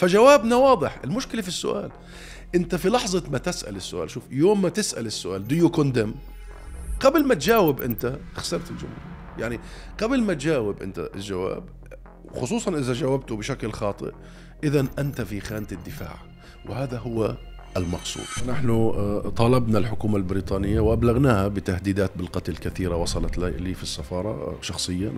فجوابنا واضح المشكله في السؤال انت في لحظه ما تسال السؤال شوف يوم ما تسال السؤال دو يو كوندم قبل ما تجاوب انت خسرت الجمله يعني قبل ما تجاوب انت الجواب خصوصا اذا جاوبته بشكل خاطئ اذا انت في خانه الدفاع وهذا هو المقصود نحن آه، طالبنا الحكومة البريطانية وأبلغناها بتهديدات بالقتل كثيرة وصلت لي في السفارة آه، شخصيا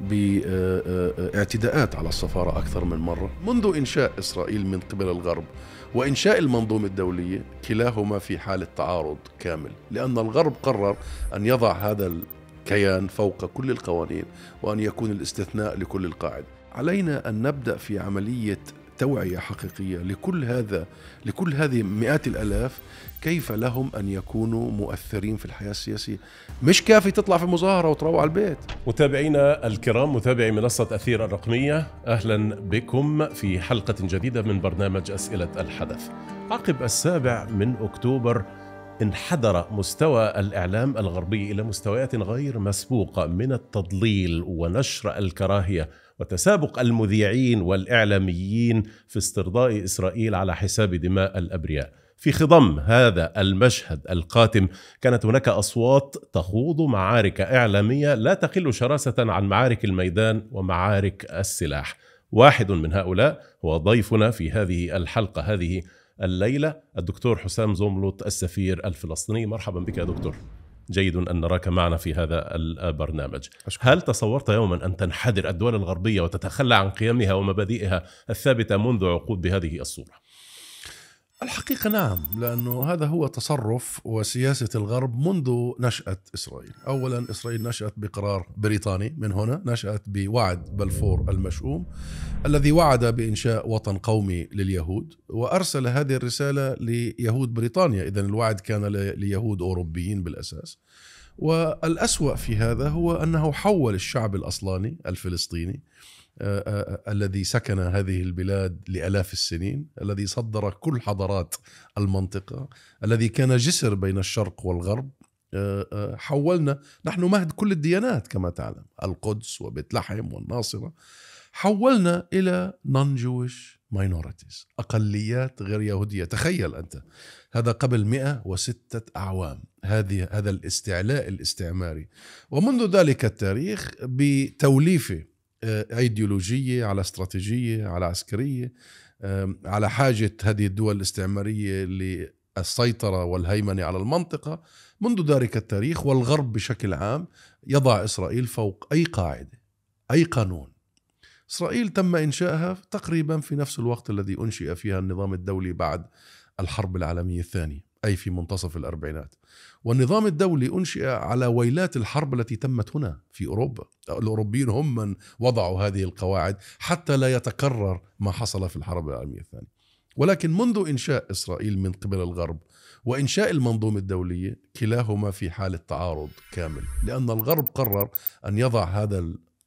وباعتداءات آه، على السفارة أكثر من مرة منذ إنشاء إسرائيل من قبل الغرب وإنشاء المنظومة الدولية كلاهما في حالة تعارض كامل لأن الغرب قرر أن يضع هذا الكيان فوق كل القوانين وان يكون الاستثناء لكل القاعده. علينا ان نبدا في عمليه توعية حقيقية لكل هذا لكل هذه مئات الآلاف كيف لهم أن يكونوا مؤثرين في الحياة السياسية مش كافي تطلع في مظاهرة وتروح على البيت متابعينا الكرام متابعي منصة أثير الرقمية أهلا بكم في حلقة جديدة من برنامج أسئلة الحدث عقب السابع من أكتوبر انحدر مستوى الاعلام الغربي الى مستويات غير مسبوقه من التضليل ونشر الكراهيه وتسابق المذيعين والإعلاميين في استرضاء إسرائيل على حساب دماء الأبرياء في خضم هذا المشهد القاتم كانت هناك اصوات تخوض معارك اعلاميه لا تقل شراسه عن معارك الميدان ومعارك السلاح. واحد من هؤلاء هو ضيفنا في هذه الحلقه هذه الليله الدكتور حسام زوملوت السفير الفلسطيني، مرحبا بك يا دكتور. جيد أن نراك معنا في هذا البرنامج أشكرك. هل تصورت يوما أن تنحدر الدول الغربية وتتخلى عن قيمها ومبادئها الثابتة منذ عقود بهذه الصورة؟ الحقيقة نعم لأنه هذا هو تصرف وسياسة الغرب منذ نشأة إسرائيل أولا إسرائيل نشأت بقرار بريطاني من هنا نشأت بوعد بلفور المشؤوم الذي وعد بإنشاء وطن قومي لليهود وأرسل هذه الرسالة ليهود بريطانيا إذا الوعد كان ليهود أوروبيين بالأساس والأسوأ في هذا هو أنه حول الشعب الأصلاني الفلسطيني آه، آه، آه، الذي سكن هذه البلاد لالاف السنين، الذي صدر كل حضارات المنطقه، الذي كان جسر بين الشرق والغرب، حولنا نحن مهد كل الديانات كما تعلم، القدس وبيت لحم والناصره، حولنا الى نون جويش ماينورتيز، اقليات غير يهوديه، تخيل انت هذا قبل 106 اعوام، هذه هذا الاستعلاء الاستعماري، ومنذ ذلك التاريخ بتوليفه آه، ايديولوجيه على استراتيجيه على عسكريه على حاجه هذه الدول الاستعماريه للسيطره والهيمنه على المنطقه منذ ذلك التاريخ والغرب بشكل عام يضع اسرائيل فوق اي قاعده اي قانون اسرائيل تم انشائها تقريبا في نفس الوقت الذي انشئ فيها النظام الدولي بعد الحرب العالميه الثانيه أي في منتصف الأربعينات والنظام الدولي أنشئ على ويلات الحرب التي تمت هنا في أوروبا الأوروبيين هم من وضعوا هذه القواعد حتى لا يتكرر ما حصل في الحرب العالمية الثانية ولكن منذ إنشاء إسرائيل من قبل الغرب وإنشاء المنظومة الدولية كلاهما في حالة تعارض كامل لأن الغرب قرر أن يضع هذا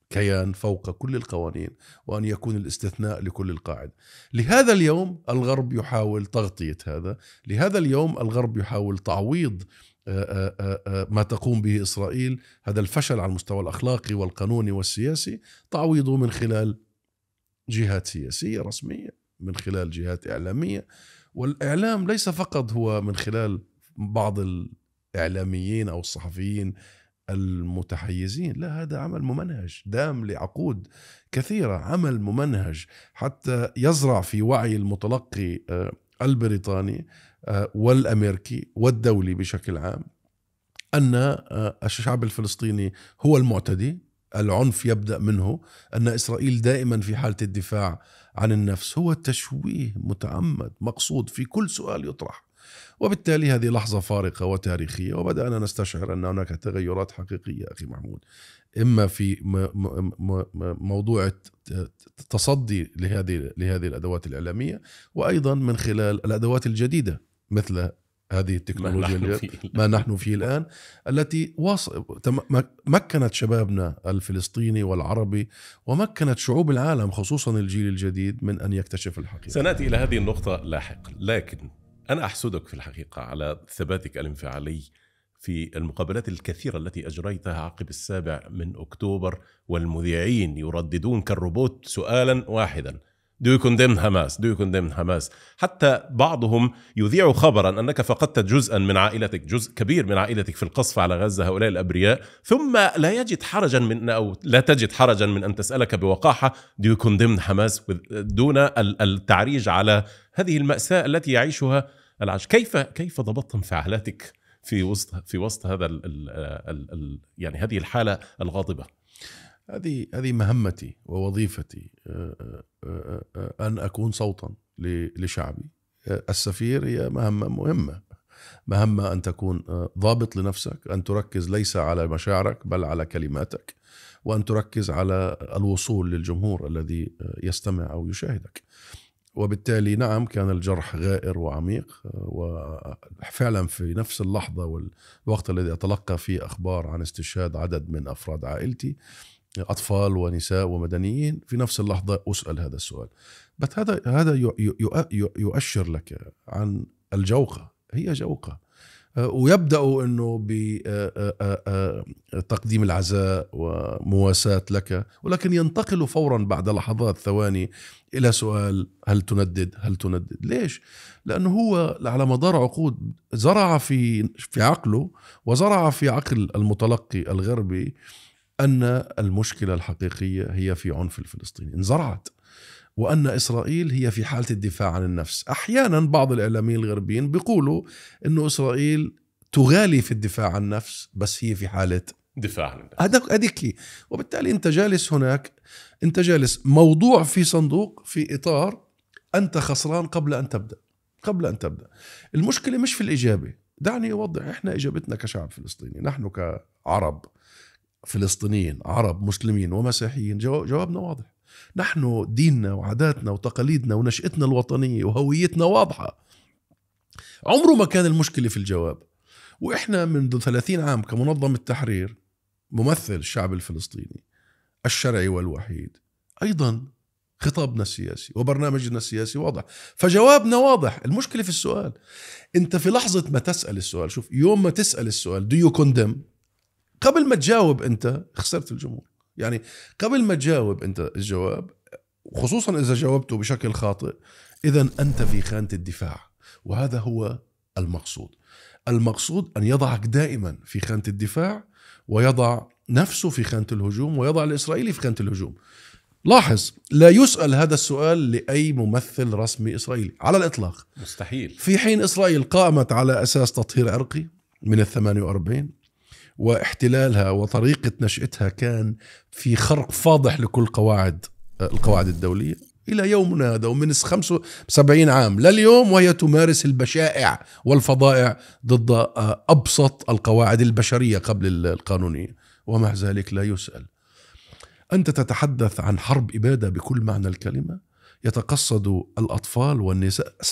كيان فوق كل القوانين وان يكون الاستثناء لكل القاعده. لهذا اليوم الغرب يحاول تغطيه هذا، لهذا اليوم الغرب يحاول تعويض آه، آه، آه، ما تقوم به اسرائيل هذا الفشل على المستوى الاخلاقي والقانوني والسياسي تعويضه من خلال جهات سياسيه رسميه، من خلال جهات اعلاميه، والاعلام ليس فقط هو من خلال بعض الاعلاميين او الصحفيين المتحيزين لا هذا عمل ممنهج دام لعقود كثيرة عمل ممنهج حتى يزرع في وعي المتلقي آه، البريطاني آه، والأمريكي والدولي بشكل عام أن آه، الشعب الفلسطيني هو المعتدي العنف يبدا منه ان اسرائيل دائما في حاله الدفاع عن النفس هو تشويه متعمد مقصود في كل سؤال يطرح وبالتالي هذه لحظة فارقة وتاريخية وبدأنا نستشعر أن هناك تغيرات حقيقية أخي محمود إما في موضوع التصدي لهذه لهذه الأدوات الإعلامية وأيضا من خلال الأدوات الجديدة مثل هذه التكنولوجيا ما نحن فيه, ما نحن فيه الآن التي وص... مكنت شبابنا الفلسطيني والعربي ومكنت شعوب العالم خصوصا الجيل الجديد من أن يكتشف الحقيقة سنأتي إلى هذه النقطة لاحقا لكن أنا أحسدك في الحقيقة على ثباتك الانفعالي في المقابلات الكثيرة التي أجريتها عقب السابع من أكتوبر والمذيعين يرددون كالروبوت سؤالا واحدا Do you condemn Hamas? Do you condemn Hamas? حتى بعضهم يذيع خبرا أنك فقدت جزءا من عائلتك جزء كبير من عائلتك في القصف على غزة هؤلاء الأبرياء ثم لا يجد حرجا من أو لا تجد حرجا من أن تسألك بوقاحة Do you condemn Hamas? دون التعريج على هذه المأساة التي يعيشها العش كيف كيف ضبطت انفعالاتك في وسط في وسط هذا الـ الـ الـ الـ يعني هذه الحالة الغاضبة؟ هذه هذه مهمتي ووظيفتي آه، آه، آه، ان اكون صوتا لشعبي السفير هي مهمه مهمه مهمه ان تكون ضابط لنفسك ان تركز ليس على مشاعرك بل على كلماتك وان تركز على الوصول للجمهور الذي يستمع او يشاهدك وبالتالي نعم كان الجرح غائر وعميق وفعلا في نفس اللحظه والوقت الذي اتلقى فيه اخبار عن استشهاد عدد من افراد عائلتي اطفال ونساء ومدنيين في نفس اللحظه اسال هذا السؤال بس هذا هذا يؤشر لك عن الجوقه هي جوقه آه، ويبداوا انه بتقديم آه، آه، العزاء ومواساه لك ولكن ينتقلوا فورا بعد لحظات ثواني الى سؤال هل تندد هل تندد ليش لانه هو على مدار عقود زرع في في عقله وزرع في عقل المتلقي الغربي ان المشكله الحقيقيه هي في عنف الفلسطيني انزرعت وان اسرائيل هي في حاله الدفاع عن النفس احيانا بعض الاعلاميين الغربيين بيقولوا انه اسرائيل تغالي في الدفاع عن النفس بس هي في حاله دفاع عن النفس هذيك وبالتالي انت جالس هناك انت جالس موضوع في صندوق في اطار انت خسران قبل ان تبدا قبل ان تبدا المشكله مش في الاجابه دعني اوضح احنا اجابتنا كشعب فلسطيني نحن كعرب فلسطينيين عرب مسلمين ومسيحيين جوابنا واضح نحن ديننا وعاداتنا وتقاليدنا ونشأتنا الوطنية وهويتنا واضحة عمره ما كان المشكلة في الجواب وإحنا منذ 30 عام كمنظمة تحرير ممثل الشعب الفلسطيني الشرعي والوحيد أيضا خطابنا السياسي وبرنامجنا السياسي واضح فجوابنا واضح المشكلة في السؤال أنت في لحظة ما تسأل السؤال شوف يوم ما تسأل السؤال do you condemn قبل ما تجاوب انت خسرت الجمهور يعني قبل ما تجاوب انت الجواب خصوصا اذا جاوبته بشكل خاطئ اذا انت في خانه الدفاع وهذا هو المقصود المقصود ان يضعك دائما في خانه الدفاع ويضع نفسه في خانه الهجوم ويضع الاسرائيلي في خانه الهجوم لاحظ لا يسأل هذا السؤال لأي ممثل رسمي إسرائيلي على الإطلاق مستحيل في حين إسرائيل قامت على أساس تطهير عرقي من الثمانية وأربعين واحتلالها وطريقه نشاتها كان في خرق فاضح لكل قواعد القواعد الدوليه الى يومنا هذا ومن 75 عام لليوم وهي تمارس البشائع والفظائع ضد آه، ابسط القواعد البشريه قبل القانونيه ومع ذلك لا يسال انت تتحدث عن حرب اباده بكل معنى الكلمه يتقصد الأطفال والنساء 70%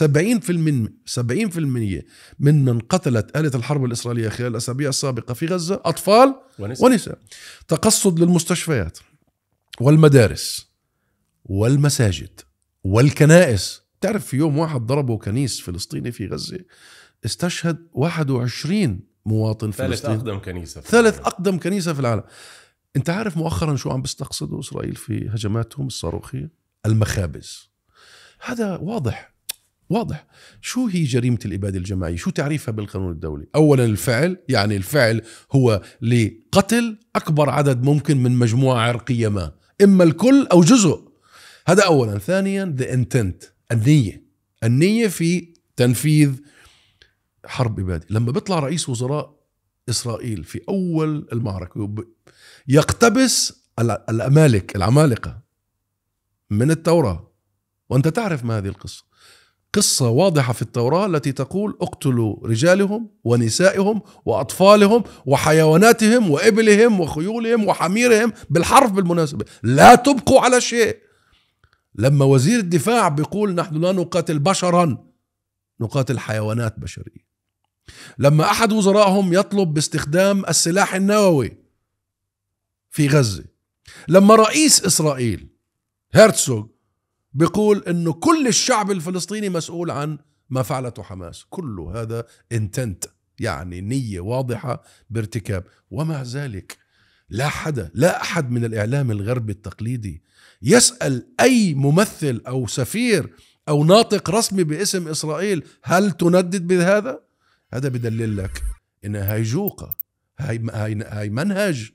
70% من من قتلت آلة الحرب الإسرائيلية خلال الأسابيع السابقة في غزة أطفال ونساء, ونساء. تقصد للمستشفيات والمدارس والمساجد والكنائس تعرف في يوم واحد ضربوا كنيس فلسطيني في غزة استشهد 21 مواطن ثالث فلسطيني ثالث أقدم كنيسة ثالث أقدم كنيسة في العالم انت عارف مؤخرا شو عم بيستقصدوا اسرائيل في هجماتهم الصاروخيه المخابز هذا واضح واضح شو هي جريمة الإبادة الجماعية شو تعريفها بالقانون الدولي أولا الفعل يعني الفعل هو لقتل أكبر عدد ممكن من مجموعة عرقية ما إما الكل أو جزء هذا أولا ثانيا the intent النية النية في تنفيذ حرب إبادة لما بيطلع رئيس وزراء إسرائيل في أول المعركة يقتبس الأمالك العمالقة من التوراة وأنت تعرف ما هذه القصة قصة واضحة في التوراة التي تقول اقتلوا رجالهم ونسائهم وأطفالهم وحيواناتهم وإبلهم وخيولهم وحميرهم بالحرف بالمناسبة لا تبقوا على شيء لما وزير الدفاع بيقول نحن لا نقاتل بشرا نقاتل حيوانات بشرية لما أحد وزرائهم يطلب باستخدام السلاح النووي في غزة لما رئيس إسرائيل هرتسوغ بيقول انه كل الشعب الفلسطيني مسؤول عن ما فعلته حماس كله هذا انتنت يعني نية واضحة بارتكاب ومع ذلك لا حدا لا أحد من الإعلام الغربي التقليدي يسأل أي ممثل أو سفير أو ناطق رسمي باسم إسرائيل هل تندد بهذا؟ هذا بدلل لك إنها هيجوقة هاي, هاي, هاي منهج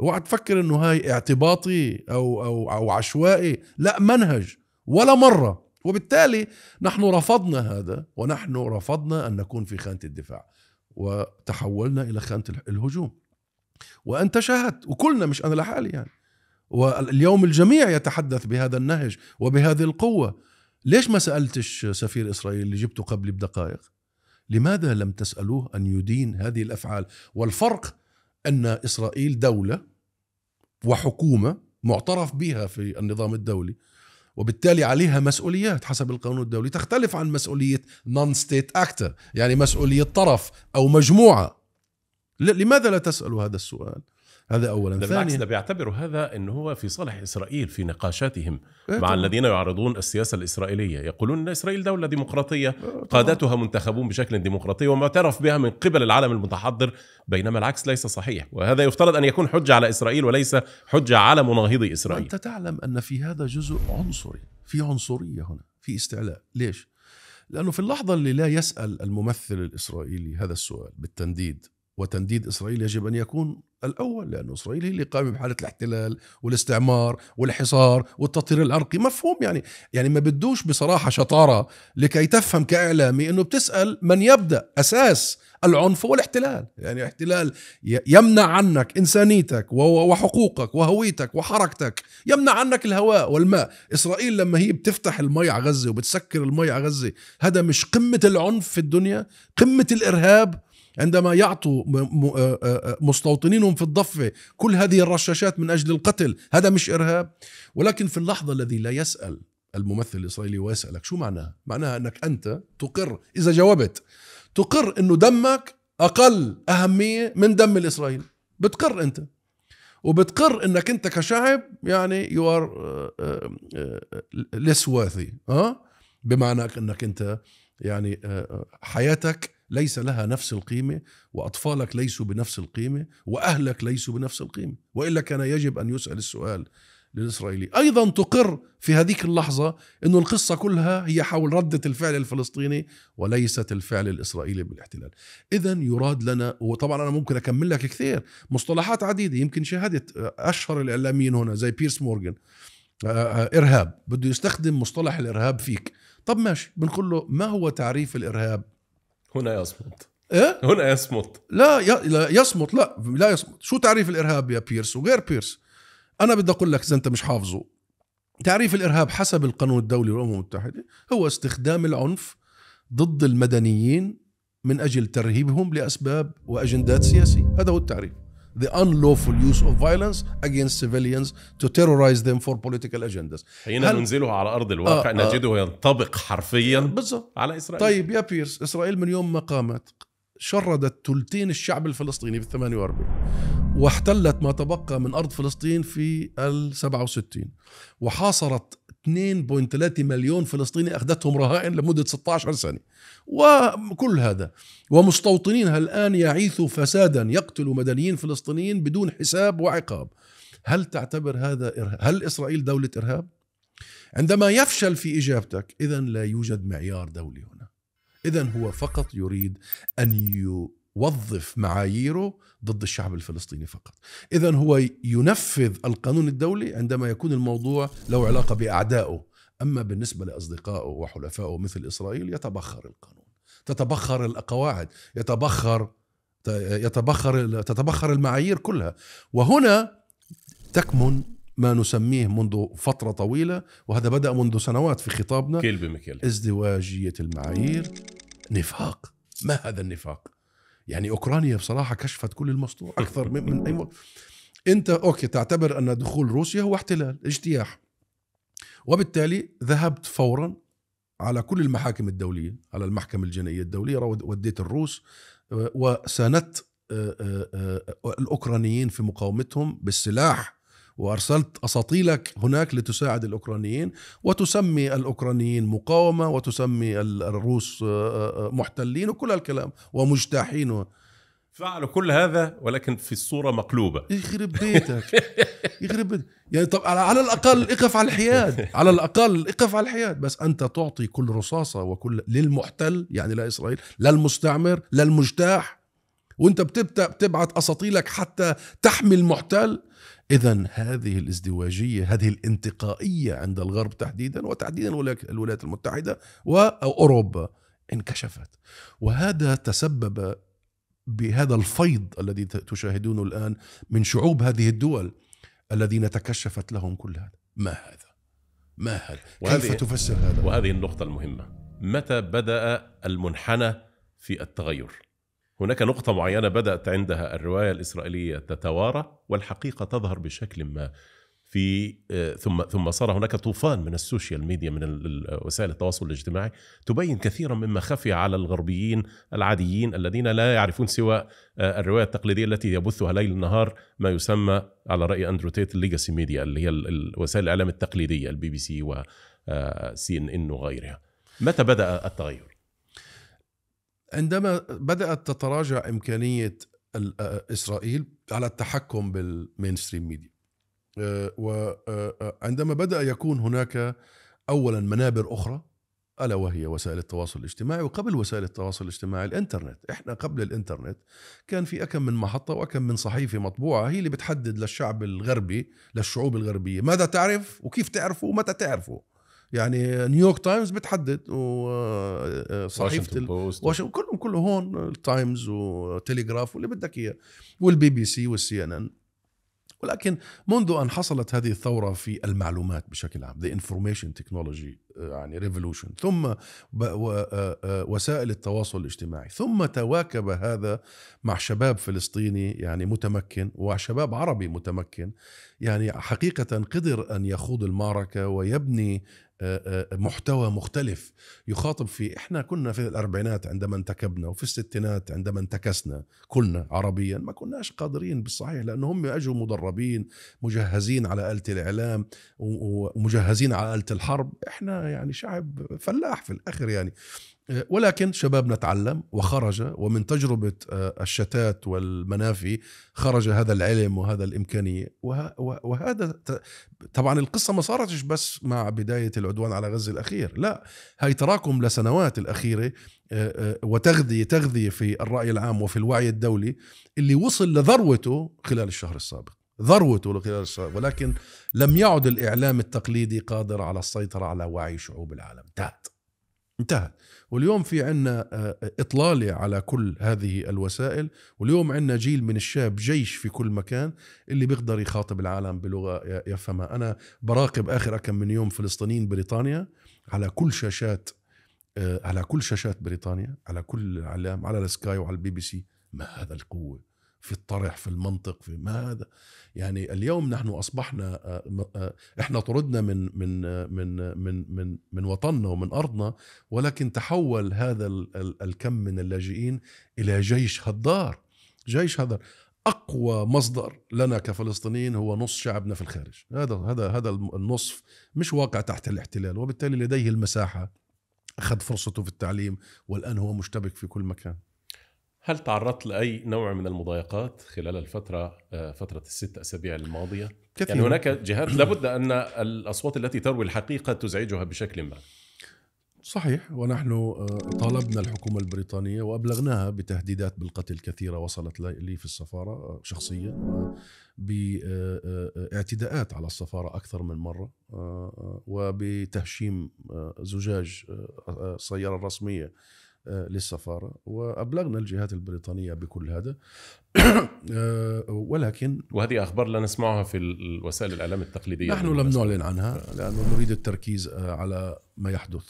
اوعى تفكر انه هاي اعتباطي او او او عشوائي لا منهج ولا مره وبالتالي نحن رفضنا هذا ونحن رفضنا ان نكون في خانه الدفاع وتحولنا الى خانه الهجوم وانت شاهدت وكلنا مش انا لحالي يعني واليوم الجميع يتحدث بهذا النهج وبهذه القوه ليش ما سالتش سفير اسرائيل اللي جبته قبل بدقائق لماذا لم تسالوه ان يدين هذه الافعال والفرق ان اسرائيل دوله وحكومه معترف بها في النظام الدولي وبالتالي عليها مسؤوليات حسب القانون الدولي تختلف عن مسؤوليه نون ستيت اكتر يعني مسؤوليه طرف او مجموعه لماذا لا تسال هذا السؤال هذا اولا ثانيا بالعكس ده بيعتبروا هذا ان هو في صالح اسرائيل في نقاشاتهم إيه، مع طبعا. الذين يعارضون السياسه الاسرائيليه يقولون ان اسرائيل دوله ديمقراطيه إيه، قادتها منتخبون بشكل ديمقراطي ومعترف بها من قبل العالم المتحضر بينما العكس ليس صحيح وهذا يفترض ان يكون حجه على اسرائيل وليس حجه على مناهضي اسرائيل انت تعلم ان في هذا جزء عنصري في عنصريه هنا في استعلاء ليش لانه في اللحظه اللي لا يسال الممثل الاسرائيلي هذا السؤال بالتنديد وتنديد اسرائيل يجب ان يكون الاول لان اسرائيل هي اللي قائمه بحاله الاحتلال والاستعمار والحصار والتطهير العرقي مفهوم يعني يعني ما بدوش بصراحه شطاره لكي تفهم كاعلامي انه بتسال من يبدا اساس العنف والاحتلال يعني احتلال يمنع عنك إنسانيتك وحقوقك وهويتك وحركتك يمنع عنك الهواء والماء إسرائيل لما هي بتفتح المي على غزة وبتسكر المي على غزة هذا مش قمة العنف في الدنيا قمة الإرهاب عندما يعطوا آه، آه، آه، مستوطنينهم في الضفة كل هذه الرشاشات من أجل القتل هذا مش إرهاب ولكن في اللحظة الذي لا يسأل الممثل الإسرائيلي ويسألك شو معناها معناها أنك أنت تقر إذا جاوبت تقر أنه دمك أقل أهمية من دم الإسرائيلي بتقر أنت وبتقر انك انت كشعب يعني يو ار ليس واثي اه بمعنى انك انت يعني حياتك ليس لها نفس القيمة وأطفالك ليسوا بنفس القيمة وأهلك ليسوا بنفس القيمة وإلا كان يجب أن يسأل السؤال للإسرائيلي أيضا تقر في هذيك اللحظة أن القصة كلها هي حول ردة الفعل الفلسطيني وليست الفعل الإسرائيلي بالاحتلال إذا يراد لنا وطبعا أنا ممكن أكمل لك كثير مصطلحات عديدة يمكن شهادة أشهر الإعلاميين هنا زي بيرس مورغان آه، آه، إرهاب بده يستخدم مصطلح الإرهاب فيك طب ماشي بنقول له ما هو تعريف الإرهاب هنا يصمت ايه هنا يصمت لا يصمت لا لا يصمت شو تعريف الارهاب يا بيرس وغير بيرس انا بدي اقول لك اذا انت مش حافظه تعريف الارهاب حسب القانون الدولي والامم المتحده هو استخدام العنف ضد المدنيين من اجل ترهيبهم لاسباب واجندات سياسيه هذا هو التعريف the unlawful use of violence against civilians to terrorize them for political agendas هنا هل... ننزله على ارض الواقع آه, آه. نجده آه ينطبق حرفيا بالضبط على اسرائيل طيب يا بيرس اسرائيل من يوم ما قامت شردت ثلثين الشعب الفلسطيني بال 48 واحتلت ما تبقى من ارض فلسطين في ال 67 وحاصرت 2.3 مليون فلسطيني اخذتهم رهائن لمده 16 سنه وكل هذا ومستوطنينها الان يعيثوا فسادا يقتلوا مدنيين فلسطينيين بدون حساب وعقاب هل تعتبر هذا إرهاب؟ هل اسرائيل دوله ارهاب؟ عندما يفشل في اجابتك اذا لا يوجد معيار دولي هنا اذا هو فقط يريد ان وظف معاييره ضد الشعب الفلسطيني فقط إذا هو ينفذ القانون الدولي عندما يكون الموضوع له علاقة بأعدائه أما بالنسبة لأصدقائه وحلفائه مثل إسرائيل يتبخر القانون تتبخر القواعد يتبخر يتبخر تتبخر المعايير كلها وهنا تكمن ما نسميه منذ فترة طويلة وهذا بدأ منذ سنوات في خطابنا كيل بمكيل. ازدواجية المعايير نفاق ما هذا النفاق يعني اوكرانيا بصراحه كشفت كل المسطور اكثر من, من اي م... انت اوكي تعتبر ان دخول روسيا هو احتلال اجتياح وبالتالي ذهبت فورا على كل المحاكم الدوليه على المحكمه الجنائيه الدوليه وديت الروس وساندت آه، آه، آه، الاوكرانيين في مقاومتهم بالسلاح وارسلت اساطيلك هناك لتساعد الاوكرانيين وتسمي الاوكرانيين مقاومه وتسمي الروس آه، آه، آه، محتلين وكل هالكلام ومجتاحين فعلوا كل هذا ولكن في الصوره مقلوبه يخرب بيتك يخرب بيتك يعني طب على الاقل اقف على الحياد على الاقل اقف على الحياد بس انت تعطي كل رصاصه وكل للمحتل يعني لا اسرائيل لا المستعمر لا المجتاح وانت بتبدا بتبعت اساطيلك حتى تحمي المحتل اذا هذه الازدواجيه هذه الانتقائيه عند الغرب تحديدا وتحديدا الولايات المتحده واوروبا انكشفت وهذا تسبب بهذا الفيض الذي تشاهدونه الان من شعوب هذه الدول الذين تكشفت لهم كل هذا ما هذا ما هذا وهذه كيف تفسر هذا وهذه النقطه المهمه متى بدا المنحنى في التغير هناك نقطة معينة بدأت عندها الرواية الإسرائيلية تتوارى والحقيقة تظهر بشكل ما في آه، ثم ثم صار هناك طوفان من السوشيال ميديا من وسائل التواصل الاجتماعي تبين كثيرا مما خفي على الغربيين العاديين الذين لا يعرفون سوى آه، الروايه التقليديه التي يبثها ليل نهار ما يسمى على راي اندرو تيت الليجاسي ميديا اللي هي وسائل الاعلام التقليديه البي بي سي وسي آه، ان ان وغيرها. متى بدا التغير؟ عندما بدأت تتراجع إمكانية آه، إسرائيل على التحكم بالمينستريم ميديا آه، وعندما آه، بدأ يكون هناك أولا منابر أخرى ألا وهي وسائل التواصل الاجتماعي وقبل وسائل التواصل الاجتماعي الإنترنت إحنا قبل الإنترنت كان في أكم من محطة وأكم من صحيفة مطبوعة هي اللي بتحدد للشعب الغربي للشعوب الغربية ماذا تعرف وكيف تعرفه ومتى تعرفه يعني نيويورك تايمز بتحدد وصحيفه واشنطن كلهم كله هون التايمز وتليجراف واللي بدك اياه والبي بي سي والسي ان ان ولكن منذ ان حصلت هذه الثوره في المعلومات بشكل عام ذا انفورميشن تكنولوجي يعني ريفولوشن ثم آه، آه، وسائل التواصل الاجتماعي ثم تواكب هذا مع شباب فلسطيني يعني متمكن وشباب عربي متمكن يعني حقيقه قدر ان يخوض المعركه ويبني آه، آه، محتوى مختلف يخاطب فيه احنا كنا في الاربعينات عندما انتكبنا وفي الستينات عندما انتكسنا كلنا عربيا ما كناش قادرين بالصحيح لانه هم اجوا مدربين مجهزين على آلة الاعلام ومجهزين على آلة الحرب احنا يعني شعب فلاح في الاخر يعني آه، ولكن شباب نتعلم وخرج ومن تجربة آه، الشتات والمنافي خرج هذا العلم وهذا الإمكانية وهذا طبعا القصة ما صارتش بس مع بداية العدوان على غزة الأخير لا هي تراكم لسنوات الأخيرة آه، وتغذية تغذية في الرأي العام وفي الوعي الدولي اللي وصل لذروته خلال الشهر السابق ذروته خلال الشهر ولكن لم يعد الإعلام التقليدي قادر على السيطرة على وعي شعوب العالم انتهت انتهى واليوم في عنا آه، إطلالة على كل هذه الوسائل واليوم عنا جيل من الشاب جيش في كل مكان اللي بيقدر يخاطب العالم بلغة يفهمها أنا براقب آخر كم من يوم فلسطينيين بريطانيا على كل شاشات آه، على كل شاشات بريطانيا على كل الإعلام على السكاي وعلى البي بي سي ما هذا القوة في الطرح في المنطق في ما هذا يعني اليوم نحن اصبحنا آه، آه، احنا طردنا من من آه، من من من, من وطننا ومن ارضنا ولكن تحول هذا الكم من اللاجئين الى جيش هدار جيش هدار اقوى مصدر لنا كفلسطينيين هو نص شعبنا في الخارج هذا هذا هذا النصف مش واقع تحت الاحتلال وبالتالي لديه المساحه اخذ فرصته في التعليم والان هو مشتبك في كل مكان هل تعرضت لاي نوع من المضايقات خلال الفتره آه، فتره الست اسابيع الماضيه؟ كثير. يعني هناك جهات لابد ان الاصوات التي تروي الحقيقه تزعجها بشكل ما. صحيح ونحن آه، طالبنا الحكومة البريطانية وأبلغناها بتهديدات بالقتل كثيرة وصلت لي في السفارة آه، شخصيا باعتداءات على السفارة أكثر من مرة وبتهشيم زجاج السيارة الرسمية آه، للسفارة وأبلغنا الجهات البريطانية بكل هذا آه، ولكن وهذه أخبار لا نسمعها في الوسائل الإعلام التقليدية نحن لم نعلن عنها لأنه نريد التركيز آه، على ما يحدث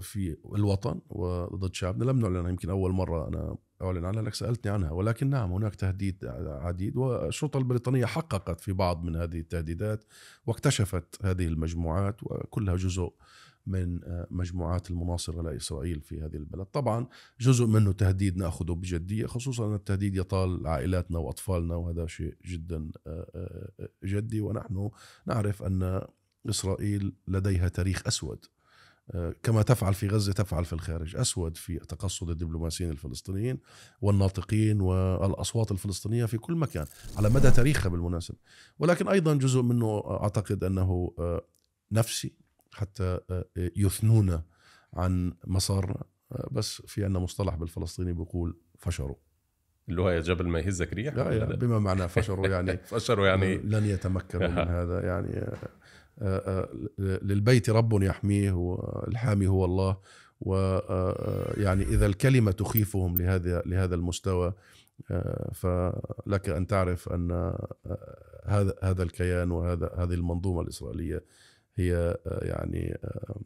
في الوطن وضد شعبنا لم نعلن عنها يمكن أول مرة أنا أعلن عنها لك سألتني عنها ولكن نعم هناك تهديد عديد والشرطة البريطانية حققت في بعض من هذه التهديدات واكتشفت هذه المجموعات وكلها جزء من آه، مجموعات المناصره لاسرائيل في هذه البلد، طبعا جزء منه تهديد ناخذه بجديه خصوصا ان التهديد يطال عائلاتنا واطفالنا وهذا شيء جدا آه، آه، جدي ونحن نعرف ان اسرائيل لديها تاريخ اسود كما تفعل في غزه تفعل في الخارج اسود في تقصد الدبلوماسيين الفلسطينيين والناطقين والاصوات الفلسطينيه في كل مكان على مدى تاريخها بالمناسبه ولكن ايضا جزء منه اعتقد انه نفسي حتى آه، يثنون عن مسارنا آه، بس في عندنا مصطلح بالفلسطيني بيقول فشروا اللي هو جبل ما يهزك ريح لا بما معناه فشروا يعني فشروا يعني لن يتمكنوا من هذا يعني آه، للبيت رب يحميه والحامي هو الله ويعني اذا الكلمه تخيفهم لهذا لهذا المستوى فلك ان تعرف ان هذا هذا الكيان وهذا هذه المنظومه الاسرائيليه هي آه، يعني آه،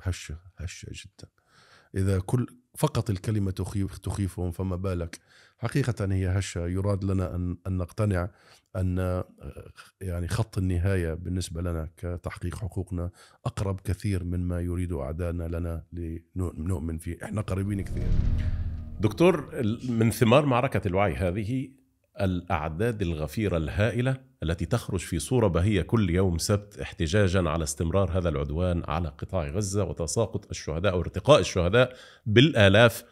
هشه هشه جدا اذا كل فقط الكلمه تخيف تخيفهم فما بالك حقيقه هي هشه يراد لنا ان ان نقتنع ان آه، يعني خط النهايه بالنسبه لنا كتحقيق حقوقنا اقرب كثير مما يريد اعدائنا لنا لنؤمن فيه احنا قريبين كثير دكتور من ثمار معركه الوعي هذه الاعداد الغفيره الهائله التي تخرج في صوره بهيه كل يوم سبت احتجاجا على استمرار هذا العدوان على قطاع غزه وتساقط الشهداء وارتقاء الشهداء بالالاف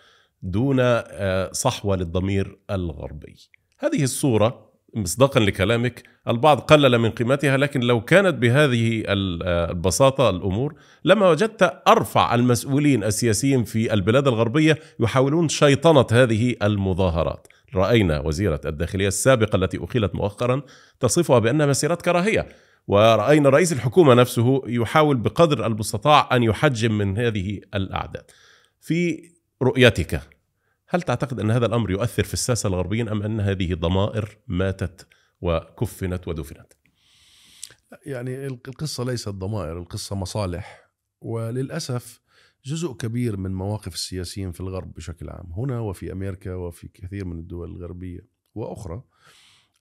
دون آه، صحوه للضمير الغربي. هذه الصوره مصداقا لكلامك البعض قلل من قيمتها لكن لو كانت بهذه آه، البساطه الامور لما وجدت ارفع المسؤولين السياسيين في البلاد الغربيه يحاولون شيطنه هذه المظاهرات. راينا وزيره الداخليه السابقه التي اخيلت مؤخرا تصفها بانها مسيرات كراهيه وراينا رئيس الحكومه نفسه يحاول بقدر المستطاع ان يحجم من هذه الاعداد. في رؤيتك هل تعتقد ان هذا الامر يؤثر في الساسه الغربيين ام ان هذه ضمائر ماتت وكفنت ودفنت؟ يعني القصه ليست ضمائر، القصه مصالح وللاسف جزء كبير من مواقف السياسيين في الغرب بشكل عام هنا وفي امريكا وفي كثير من الدول الغربيه واخرى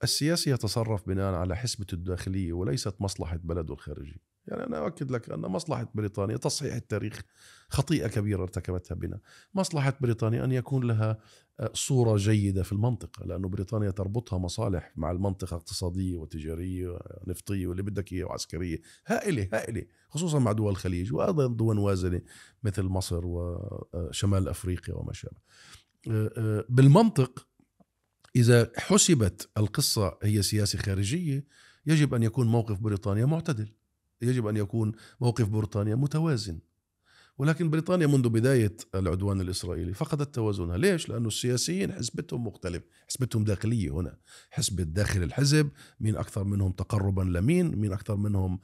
السياسي يتصرف بناء على حسبة الداخلية وليست مصلحة بلده الخارجية يعني أنا أؤكد لك أن مصلحة بريطانيا تصحيح التاريخ خطيئة كبيرة ارتكبتها بنا مصلحة بريطانيا أن يكون لها آه، صورة جيدة في المنطقة لأن بريطانيا تربطها مصالح مع المنطقة اقتصادية وتجارية ونفطية واللي بدك إياه وعسكرية هائلة هائلة خصوصا مع دول الخليج وأيضا دول وازنة مثل مصر وشمال آه، أفريقيا وما شابه آه، بالمنطق إذا حسبت القصة هي سياسة خارجية يجب أن يكون موقف بريطانيا معتدل يجب أن يكون موقف بريطانيا متوازن ولكن بريطانيا منذ بداية العدوان الإسرائيلي فقدت توازنها ليش؟ لأن السياسيين حسبتهم مختلف حسبتهم داخلية هنا حسبة داخل الحزب مين أكثر منهم تقربا لمين مين أكثر منهم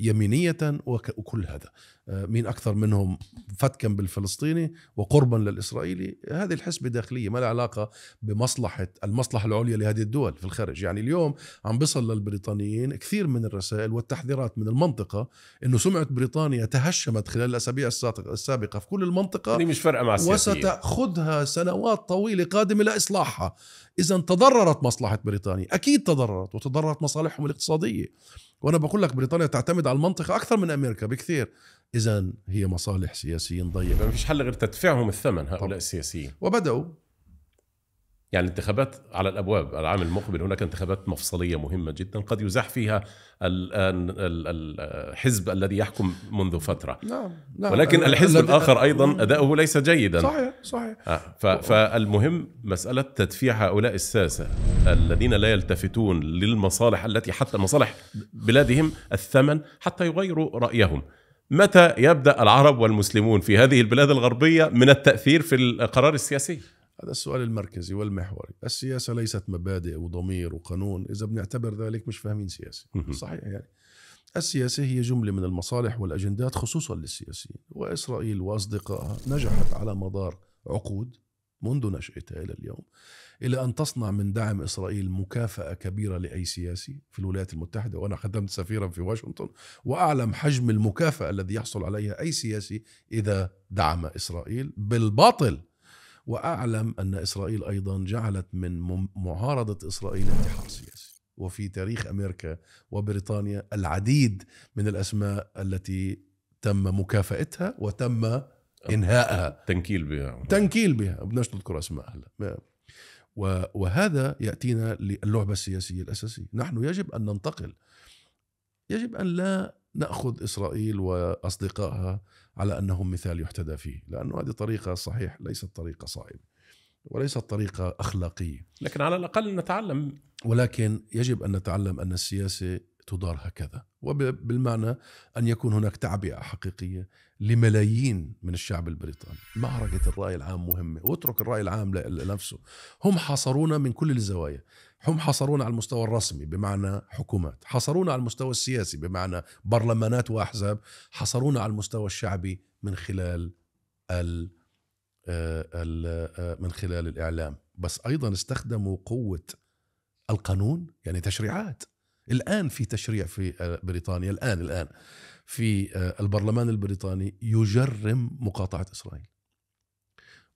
يمينية وكل هذا آه، مين أكثر منهم فتكا بالفلسطيني وقربا للإسرائيلي هذه الحسبة داخلية ما لها علاقة بمصلحة المصلحة العليا لهذه الدول في الخارج يعني اليوم عم بصل للبريطانيين كثير من الرسائل والتحذيرات من المنطقة أنه سمعة بريطانيا تهشمت خلال الأسابيع السابقة في كل المنطقة يعني مش فارقة مع وستأخذها سنوات طويلة قادمة لإصلاحها إذا تضررت مصلحة بريطانيا أكيد تضررت وتضررت مصالحهم الاقتصادية وانا بقول لك بريطانيا تعتمد على المنطقه اكثر من امريكا بكثير اذا هي مصالح سياسيين ضيقه ما فيش حل غير تدفعهم الثمن هؤلاء طب. السياسيين وبداوا يعني الانتخابات على الابواب العام المقبل هناك انتخابات مفصليه مهمه جدا قد يزاح فيها الان الحزب الذي يحكم منذ فتره نعم, نعم. ولكن الحزب الاخر ايضا اداؤه ليس جيدا صحيح صحيح آه، فالمهم مساله تدفيع هؤلاء الساسه الذين لا يلتفتون للمصالح التي حتى مصالح بلادهم الثمن حتى يغيروا رايهم متى يبدا العرب والمسلمون في هذه البلاد الغربيه من التاثير في القرار السياسي هذا السؤال المركزي والمحوري السياسة ليست مبادئ وضمير وقانون إذا بنعتبر ذلك مش فاهمين سياسة صحيح يعني السياسة هي جملة من المصالح والأجندات خصوصا للسياسيين وإسرائيل وأصدقائها نجحت على مدار عقود منذ نشأتها إلى اليوم إلى أن تصنع من دعم إسرائيل مكافأة كبيرة لأي سياسي في الولايات المتحدة وأنا خدمت سفيرا في واشنطن وأعلم حجم المكافأة الذي يحصل عليها أي سياسي إذا دعم إسرائيل بالباطل واعلم ان اسرائيل ايضا جعلت من معارضه اسرائيل انتحار سياسي وفي تاريخ امريكا وبريطانيا العديد من الاسماء التي تم مكافاتها وتم انهائها تنكيل بها تنكيل بها بدناش نذكر اسماء هلا وهذا ياتينا للعبه السياسيه الاساسيه نحن يجب ان ننتقل يجب ان لا ناخذ اسرائيل واصدقائها على انهم مثال يحتذى فيه، لانه هذه طريقه صحيح ليست طريقه صائبه. وليست طريقه اخلاقيه. لكن على الاقل نتعلم ولكن يجب ان نتعلم ان السياسه تدار هكذا وبالمعنى ان يكون هناك تعبئه حقيقيه لملايين من الشعب البريطاني معركه الراي العام مهمه واترك الراي العام لنفسه هم حاصرونا من كل الزوايا هم حصرونا على المستوى الرسمي بمعنى حكومات حصرونا على المستوى السياسي بمعنى برلمانات وأحزاب حصرونا على المستوى الشعبي من خلال ال آه، آه، من خلال الإعلام بس أيضا استخدموا قوة القانون يعني تشريعات الآن في تشريع في آه، بريطانيا الآن الآن في البرلمان البريطاني يجرم مقاطعة إسرائيل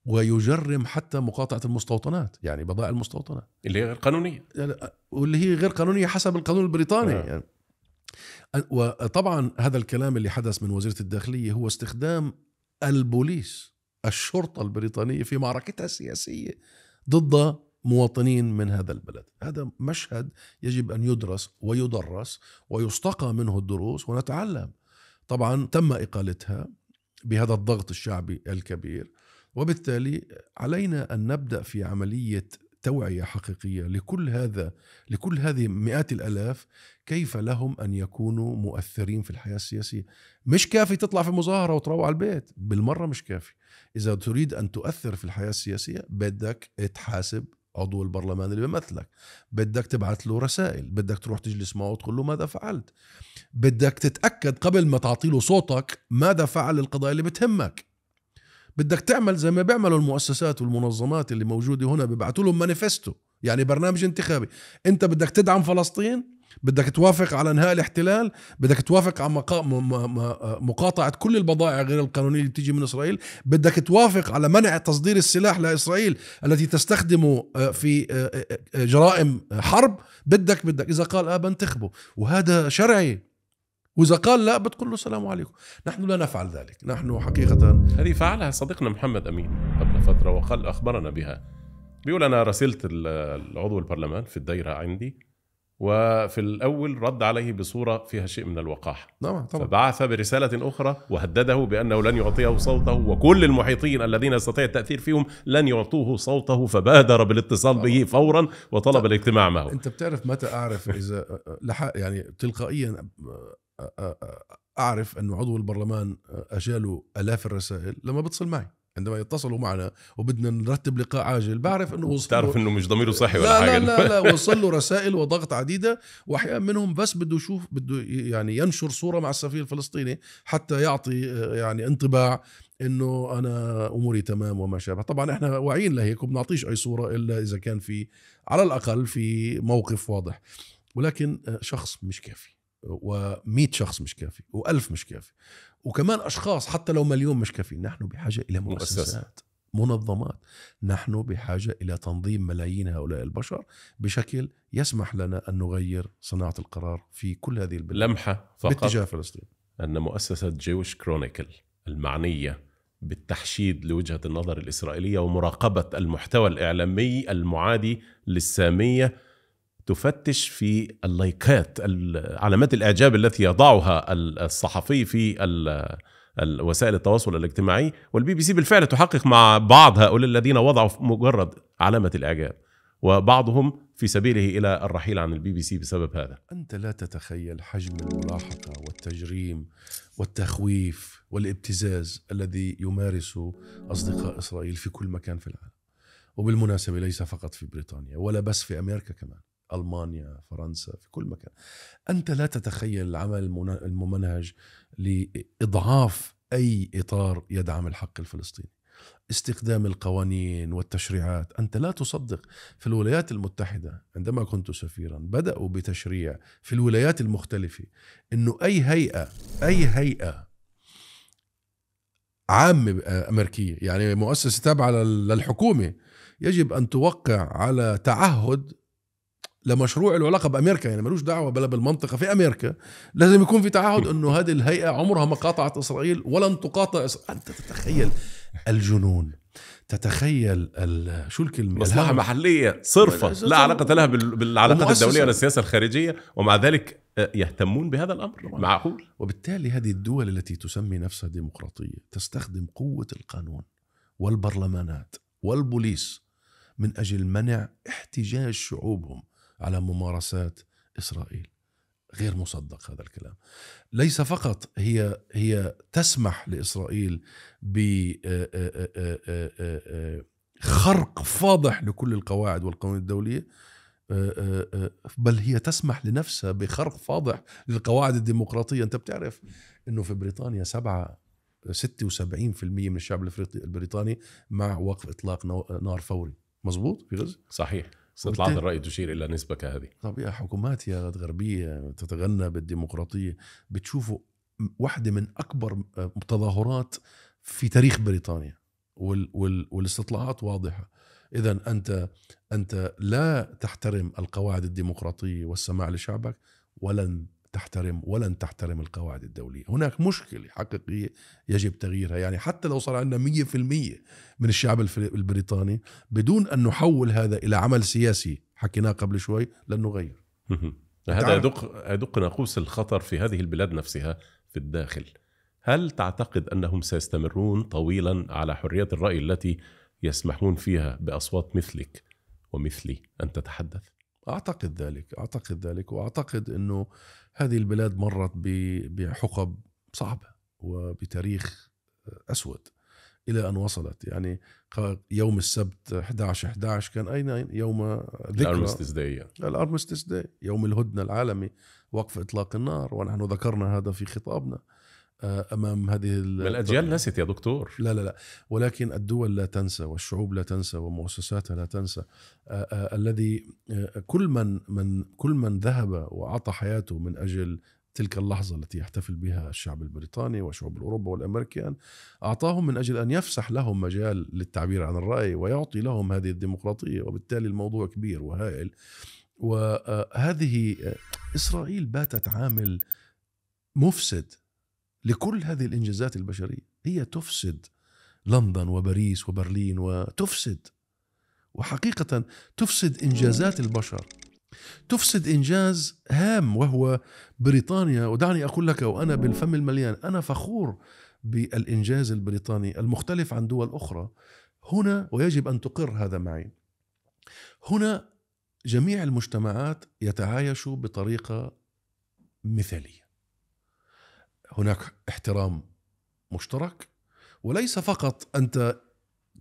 ويجرم حتى مقاطعه المستوطنات يعني بضائع المستوطنات اللي هي غير قانونيه واللي هي غير قانونيه حسب القانون البريطاني آه. يعني وطبعا هذا الكلام اللي حدث من وزيره الداخليه هو استخدام البوليس الشرطه البريطانيه في معركتها السياسيه ضد مواطنين من هذا البلد هذا مشهد يجب أن يدرس ويدرس ويستقى منه الدروس ونتعلم طبعا تم إقالتها بهذا الضغط الشعبي الكبير وبالتالي علينا ان نبدا في عمليه توعيه حقيقيه لكل هذا لكل هذه مئات الالاف كيف لهم ان يكونوا مؤثرين في الحياه السياسيه مش كافي تطلع في مظاهره وتروح على البيت بالمره مش كافي اذا تريد ان تؤثر في الحياه السياسيه بدك تحاسب عضو البرلمان اللي بيمثلك بدك تبعث له رسائل بدك تروح تجلس معه وتقول له ماذا فعلت بدك تتأكد قبل ما تعطي له صوتك ماذا فعل القضايا اللي بتهمك بدك تعمل زي ما بيعملوا المؤسسات والمنظمات اللي موجوده هنا ببعثوا لهم مانيفستو يعني برنامج انتخابي انت بدك تدعم فلسطين بدك توافق على انهاء الاحتلال بدك توافق على مقاطعه كل البضائع غير القانونيه اللي بتيجي من اسرائيل بدك توافق على منع تصدير السلاح لاسرائيل التي تستخدمه آه، في آه، آه، جرائم حرب بدك بدك اذا قال اه بنتخبه وهذا شرعي واذا قال لا بتقول له السلام عليكم نحن لا نفعل ذلك نحن حقيقه هذه فعلها صديقنا محمد امين قبل فتره وقال اخبرنا بها بيقول انا راسلت العضو البرلمان في الدايره عندي وفي الاول رد عليه بصوره فيها شيء من الوقاحه طبعا نعم، طبعا فبعث برساله اخرى وهدده بانه لن يعطيه صوته وكل المحيطين الذين يستطيع التاثير فيهم لن يعطوه صوته فبادر بالاتصال طبعا. به فورا وطلب طبعا. الاجتماع معه انت بتعرف متى اعرف اذا آه، آه، لحق يعني تلقائيا آه، اعرف انه عضو البرلمان اجاله الاف الرسائل لما بتصل معي عندما يتصلوا معنا وبدنا نرتب لقاء عاجل بعرف انه وصلوا تعرف انه مش ضميره صحي ولا لا حاجه لا لا لا وصلوا رسائل وضغط عديده واحيانا منهم بس بده يشوف بده يعني ينشر صوره مع السفير الفلسطيني حتى يعطي يعني انطباع انه انا اموري تمام وما شابه طبعا احنا واعيين لهيك وبنعطيش اي صوره الا اذا كان في على الاقل في موقف واضح ولكن شخص مش كافي و100 شخص مش كافي و1000 مش كافي وكمان اشخاص حتى لو مليون مش كافي نحن بحاجه الى مؤسسات منظمات نحن بحاجه الى تنظيم ملايين هؤلاء البشر بشكل يسمح لنا ان نغير صناعه القرار في كل هذه البلاد لمحه فقط باتجاه فلسطين ان مؤسسه جيوش كرونيكل المعنيه بالتحشيد لوجهه النظر الاسرائيليه ومراقبه المحتوى الاعلامي المعادي للساميه تفتش في اللايكات علامات الاعجاب التي يضعها الصحفي في وسائل التواصل الاجتماعي والبي بي سي بالفعل تحقق مع بعض هؤلاء الذين وضعوا مجرد علامه الاعجاب وبعضهم في سبيله الى الرحيل عن البي بي سي بسبب هذا. انت لا تتخيل حجم الملاحقه والتجريم والتخويف والابتزاز الذي يمارسه اصدقاء اسرائيل في كل مكان في العالم. وبالمناسبه ليس فقط في بريطانيا ولا بس في امريكا كمان. المانيا فرنسا في كل مكان انت لا تتخيل العمل الممنهج لاضعاف اي اطار يدعم الحق الفلسطيني استخدام القوانين والتشريعات انت لا تصدق في الولايات المتحده عندما كنت سفيرا بداوا بتشريع في الولايات المختلفه انه اي هيئه اي هيئه عامه امريكيه يعني مؤسسه تابعه للحكومه يجب ان توقع على تعهد لمشروع له علاقه بامريكا يعني ملوش دعوه بلا بالمنطقه في امريكا لازم يكون في تعهد انه هذه الهيئه عمرها ما قاطعت اسرائيل ولن تقاطع إسرائيل. انت تتخيل الجنون تتخيل شو الكلمه مصلحه محليه صرفه لا علاقه لها بالعلاقات الدوليه ولا السياسه الخارجيه ومع ذلك آه، يهتمون بهذا الامر معقول وبالتالي هذه الدول التي تسمي نفسها ديمقراطيه تستخدم قوه القانون والبرلمانات والبوليس من اجل منع احتجاج شعوبهم على ممارسات اسرائيل غير مصدق هذا الكلام ليس فقط هي هي تسمح لاسرائيل ب آه، آه، آه، خرق فاضح لكل القواعد والقوانين الدوليه بل هي تسمح لنفسها بخرق فاضح للقواعد الديمقراطيه انت بتعرف انه في بريطانيا سبعة 76% من الشعب البريطاني مع وقف اطلاق نار فوري مزبوط في غزه صحيح استطلاعات الرأي تشير إلى نسبة كهذه طب يا حكومات يا غربية تتغنى بالديمقراطية بتشوفوا واحدة من أكبر تظاهرات في تاريخ بريطانيا وال وال والاستطلاعات واضحة إذا أنت أنت لا تحترم القواعد الديمقراطية والسماع لشعبك ولن تحترم ولن تحترم القواعد الدولية هناك مشكلة حقيقية يجب تغييرها يعني حتى لو صار عندنا 100% من الشعب البريطاني بدون أن نحول هذا إلى عمل سياسي حكيناه قبل شوي لن نغير هذا يدق يدق ناقوس الخطر في هذه البلاد نفسها في الداخل هل تعتقد أنهم سيستمرون طويلا على حرية الرأي التي يسمحون فيها بأصوات مثلك ومثلي أن تتحدث؟ أعتقد ذلك أعتقد ذلك وأعتقد أنه هذه البلاد مرت بحقب صعبة وبتاريخ أسود إلى أن وصلت يعني يوم السبت 11 11 كان أين يوم ذكرى الأرمستس داي الأرمستس داي يوم الهدنة العالمي وقف إطلاق النار ونحن ذكرنا هذا في خطابنا آه، امام هذه الاجيال نسيت يا دكتور لا لا لا ولكن الدول لا تنسى والشعوب لا تنسى ومؤسساتها لا تنسى آه، آه، الذي كل من من كل من ذهب واعطى حياته من اجل تلك اللحظه التي يحتفل بها الشعب البريطاني وشعوب اوروبا والامريكان اعطاهم من اجل ان يفسح لهم مجال للتعبير عن الراي ويعطي لهم هذه الديمقراطيه وبالتالي الموضوع كبير وهائل وهذه اسرائيل باتت عامل مفسد لكل هذه الانجازات البشريه هي تفسد لندن وباريس وبرلين وتفسد وحقيقه تفسد انجازات البشر تفسد انجاز هام وهو بريطانيا ودعني اقول لك وانا بالفم المليان انا فخور بالانجاز البريطاني المختلف عن دول اخرى هنا ويجب ان تقر هذا معي هنا جميع المجتمعات يتعايشوا بطريقه مثاليه هناك احترام مشترك وليس فقط انت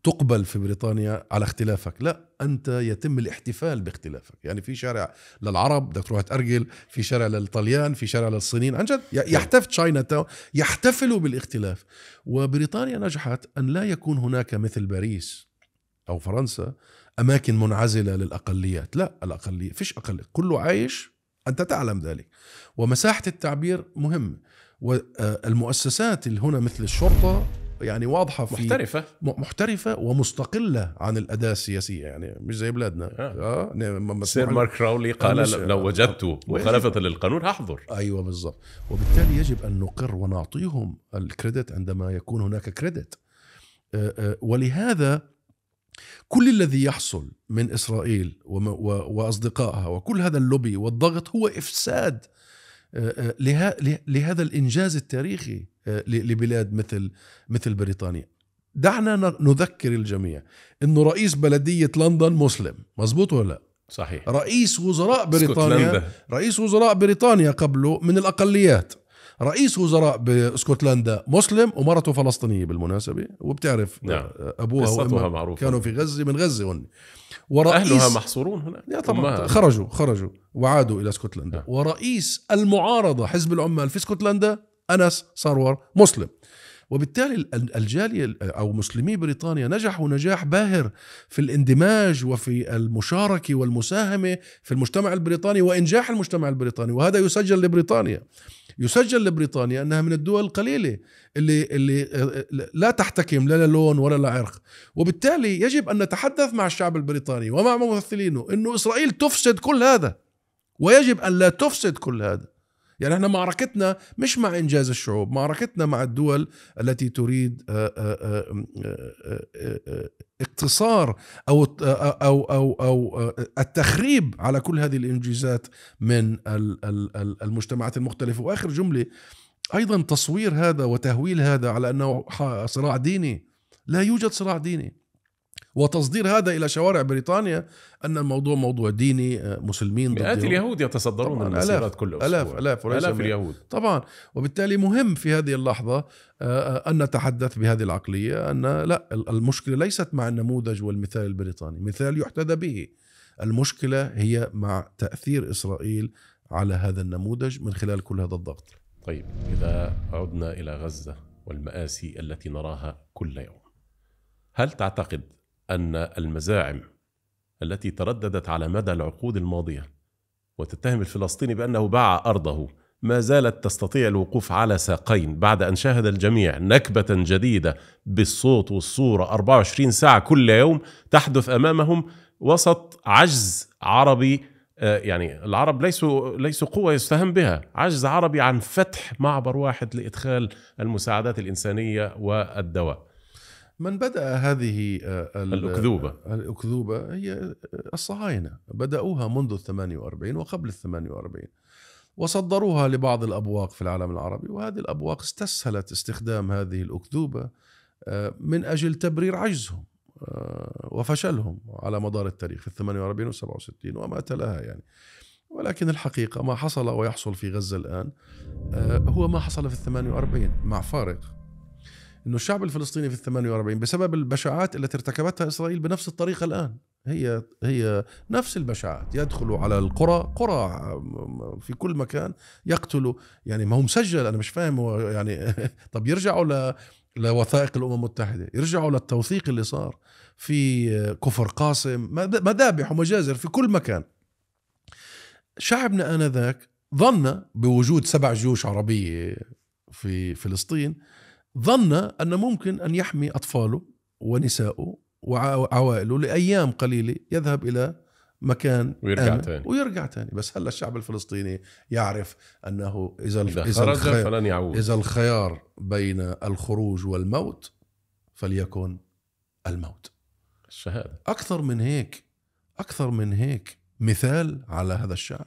تقبل في بريطانيا على اختلافك لا انت يتم الاحتفال باختلافك يعني في شارع للعرب بدك تروح تارجل في شارع للطليان في شارع للصينيين عن جد نعم. يحتف تشاينا تاون يحتفلوا بالاختلاف وبريطانيا نجحت ان لا يكون هناك مثل باريس او فرنسا اماكن منعزله للاقليات لا الاقليه فيش اقليه كله عايش انت تعلم ذلك ومساحه التعبير مهمه والمؤسسات اللي هنا مثل الشرطه يعني واضحه في محترفه محترفه ومستقله عن الاداه السياسيه يعني مش زي بلادنا اه, آه. سير مارك كراولي قال آه. لو وجدت آه، مخالفه للقانون هحضر ايوه بالضبط وبالتالي يجب ان نقر ونعطيهم الكريدت عندما يكون هناك كريدت آه، آه، ولهذا كل الذي يحصل من اسرائيل واصدقائها وكل هذا اللوبي والضغط هو افساد آه، آه، لهذا الانجاز التاريخي آه، لبلاد مثل مثل بريطانيا دعنا نذكر الجميع انه رئيس بلديه لندن مسلم مزبوط ولا لا صحيح رئيس وزراء بريطانيا سكوتلندا. رئيس وزراء بريطانيا قبله من الاقليات رئيس وزراء باسكتلندا مسلم ومرته فلسطينيه بالمناسبه وبتعرف نعم. ابوها وامها معروفة. كانوا في غزه من غزه هن ورئيس اهلها محصورون هناك طبعا خرجوا خرجوا وعادوا الى اسكتلندا نعم. ورئيس المعارضه حزب العمال في اسكتلندا انس سرور مسلم وبالتالي الجاليه او مسلمي بريطانيا نجحوا نجاح باهر في الاندماج وفي المشاركه والمساهمه في المجتمع البريطاني وانجاح المجتمع البريطاني وهذا يسجل لبريطانيا يسجل لبريطانيا انها من الدول القليله اللي اللي آه، آه، لا تحتكم لا للون ولا لعرق وبالتالي يجب ان نتحدث مع الشعب البريطاني ومع ممثلينه انه اسرائيل تفسد كل هذا ويجب ان لا تفسد كل هذا يعني احنا معركتنا مش مع انجاز الشعوب معركتنا مع الدول التي تريد اقتصار او او او او آه، التخريب على كل هذه الانجازات من المجتمعات المختلفه واخر جمله ايضا تصوير هذا وتهويل هذا على انه صراع ديني لا يوجد صراع ديني وتصدير هذا الى شوارع بريطانيا ان الموضوع موضوع ديني آه، مسلمين ضد مئات اليهود يتصدرون المسيرات كل اسبوع الاف الاف الاف اليهود طبعا وبالتالي مهم في هذه اللحظه آه، آه، ان نتحدث بهذه العقليه ان لا المشكله ليست مع النموذج والمثال البريطاني، مثال يحتذى به. المشكله هي مع تاثير اسرائيل على هذا النموذج من خلال كل هذا الضغط. طيب اذا عدنا الى غزه والمآسي التي نراها كل يوم. هل تعتقد أن المزاعم التي ترددت على مدى العقود الماضية وتتهم الفلسطيني بأنه باع أرضه ما زالت تستطيع الوقوف على ساقين بعد أن شاهد الجميع نكبة جديدة بالصوت والصورة 24 ساعة كل يوم تحدث أمامهم وسط عجز عربي آه، يعني العرب ليسوا ليسوا قوة يستهان بها، عجز عربي عن فتح معبر واحد لإدخال المساعدات الإنسانية والدواء. من بدأ هذه آه، الأكذوبة الأكذوبة هي الصهاينة بدأوها منذ ال 48 وقبل ال 48 وصدروها لبعض الأبواق في العالم العربي وهذه الأبواق استسهلت استخدام هذه الأكذوبة آه، من أجل تبرير عجزهم آه، وفشلهم على مدار التاريخ في ال 48 و 67 وما تلاها يعني ولكن الحقيقة ما حصل ويحصل في غزة الآن هو ما حصل في ال 48 مع فارق انه الشعب الفلسطيني في ال 48 بسبب البشاعات التي ارتكبتها اسرائيل بنفس الطريقه الان هي هي نفس البشاعات يدخلوا على القرى قرى آه، في كل مكان يقتلوا يعني ما هو مسجل انا مش فاهم يعني طب يرجعوا ل لوثائق الامم المتحده يرجعوا للتوثيق اللي صار في آه، كفر قاسم مذابح ومجازر في كل مكان شعبنا انذاك ظن بوجود سبع جيوش عربيه في فلسطين ظن أنه ممكن أن يحمي أطفاله ونسائه وعوائله لأيام قليلة يذهب إلى مكان ويرجع آمن تاني ويرجع تاني بس هلا الشعب الفلسطيني يعرف انه اذا اذا الخيار فلن يعود اذا الخيار بين الخروج والموت فليكن الموت الشهاده اكثر من هيك اكثر من هيك مثال على هذا الشعب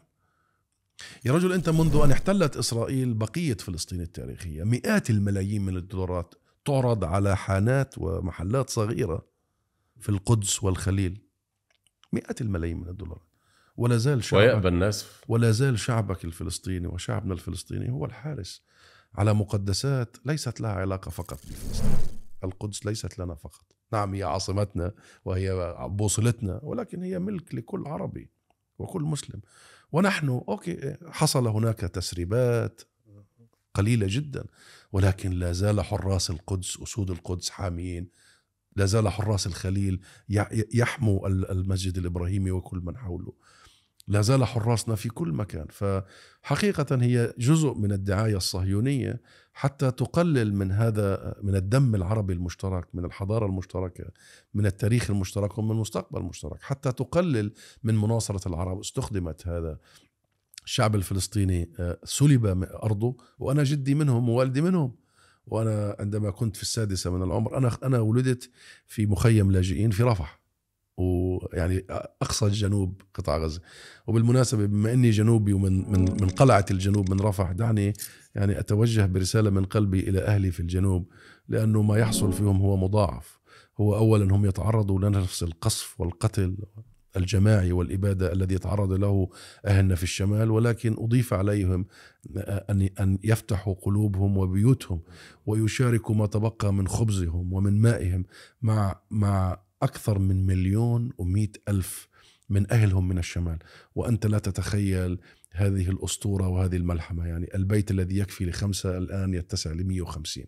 يا رجل أنت منذ أن احتلت إسرائيل بقية فلسطين التاريخية مئات الملايين من الدولارات تعرض على حانات ومحلات صغيرة في القدس والخليل مئات الملايين من الدولارات ولا زال شعبك الناس ولا زال شعبك الفلسطيني وشعبنا الفلسطيني هو الحارس على مقدسات ليست لها علاقة فقط بفلسطين القدس ليست لنا فقط نعم هي عاصمتنا وهي بوصلتنا ولكن هي ملك لكل عربي وكل مسلم ونحن اوكي حصل هناك تسريبات قليله جدا ولكن لا زال حراس القدس اسود القدس حاميين لا زال حراس الخليل يحموا المسجد الابراهيمي وكل من حوله لا زال حراسنا في كل مكان فحقيقة هي جزء من الدعاية الصهيونية حتى تقلل من هذا من الدم العربي المشترك من الحضارة المشتركة من التاريخ المشترك ومن المستقبل المشترك حتى تقلل من مناصرة العرب استخدمت هذا الشعب الفلسطيني آه، سلب أرضه وأنا جدي منهم ووالدي منهم وأنا عندما كنت في السادسة من العمر أنا أنا ولدت في مخيم لاجئين في رفح ويعني اقصى الجنوب قطاع غزه وبالمناسبه بما اني جنوبي ومن من من قلعه الجنوب من رفح دعني يعني اتوجه برساله من قلبي الى اهلي في الجنوب لانه ما يحصل فيهم هو مضاعف هو اولا هم يتعرضوا لنفس القصف والقتل الجماعي والإبادة الذي تعرض له أهلنا في الشمال ولكن أضيف عليهم أن أن يفتحوا قلوبهم وبيوتهم ويشاركوا ما تبقى من خبزهم ومن مائهم مع مع أكثر من مليون ومئة ألف من أهلهم من الشمال وأنت لا تتخيل هذه الأسطورة وهذه الملحمة يعني البيت الذي يكفي لخمسة الآن يتسع لمئة وخمسين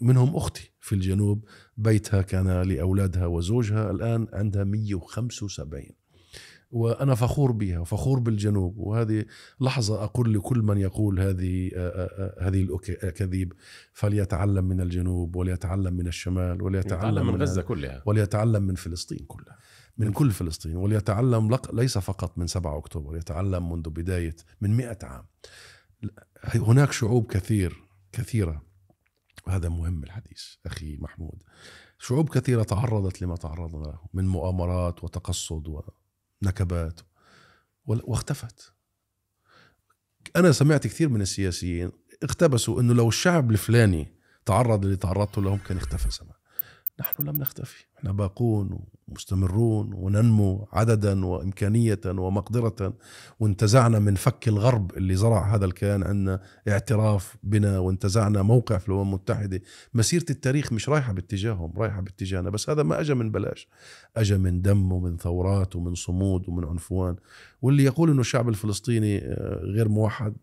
منهم أختي في الجنوب بيتها كان لأولادها وزوجها الآن عندها 175 وانا فخور بها وفخور بالجنوب وهذه لحظه اقول لكل من يقول هذه هذه الاكاذيب فليتعلم من الجنوب وليتعلم من الشمال وليتعلم من غزه كلها وليتعلم من فلسطين كلها من نعم. كل فلسطين وليتعلم ليس فقط من 7 اكتوبر يتعلم منذ بدايه من 100 عام هناك شعوب كثير كثيره وهذا مهم الحديث اخي محمود شعوب كثيره تعرضت لما تعرضنا له من مؤامرات وتقصد و نكبات واختفت أنا سمعت كثير من السياسيين اقتبسوا أنه لو الشعب الفلاني تعرض اللي تعرضته لهم كان اختفى زمان نحن لم نختفي نحن باقون ومستمرون وننمو عددا وإمكانية ومقدرة وانتزعنا من فك الغرب اللي زرع هذا الكيان عندنا اعتراف بنا وانتزعنا موقع في الأمم المتحدة مسيرة التاريخ مش رايحة باتجاههم رايحة باتجاهنا بس هذا ما أجا من بلاش أجا من دم ومن ثورات ومن صمود ومن عنفوان واللي يقول أنه الشعب الفلسطيني آه، غير موحد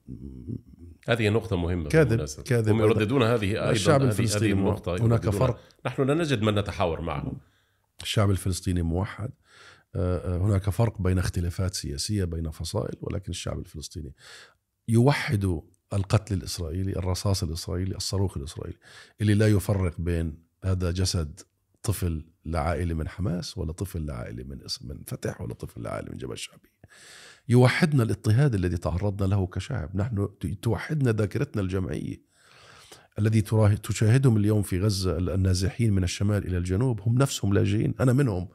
هذه نقطة مهمة كاذب كاذب هم يرددون هذه أيضا الشعب الفلسطيني النقطة هناك فرق نحن لا نجد من نتحاور معه الشعب الفلسطيني موحد آه، آه، هناك فرق بين اختلافات سياسية بين فصائل ولكن الشعب الفلسطيني يوحد القتل الإسرائيلي الرصاص الإسرائيلي الصاروخ الإسرائيلي اللي لا يفرق بين هذا جسد طفل لعائلة من حماس ولا طفل لعائلة من من فتح ولا طفل لعائلة من جبل الشعبية يوحدنا الاضطهاد الذي تعرضنا له كشعب نحن توحدنا ذاكرتنا الجمعية الذي تشاهدهم اليوم في غزة النازحين من الشمال إلى الجنوب هم نفسهم لاجئين أنا منهم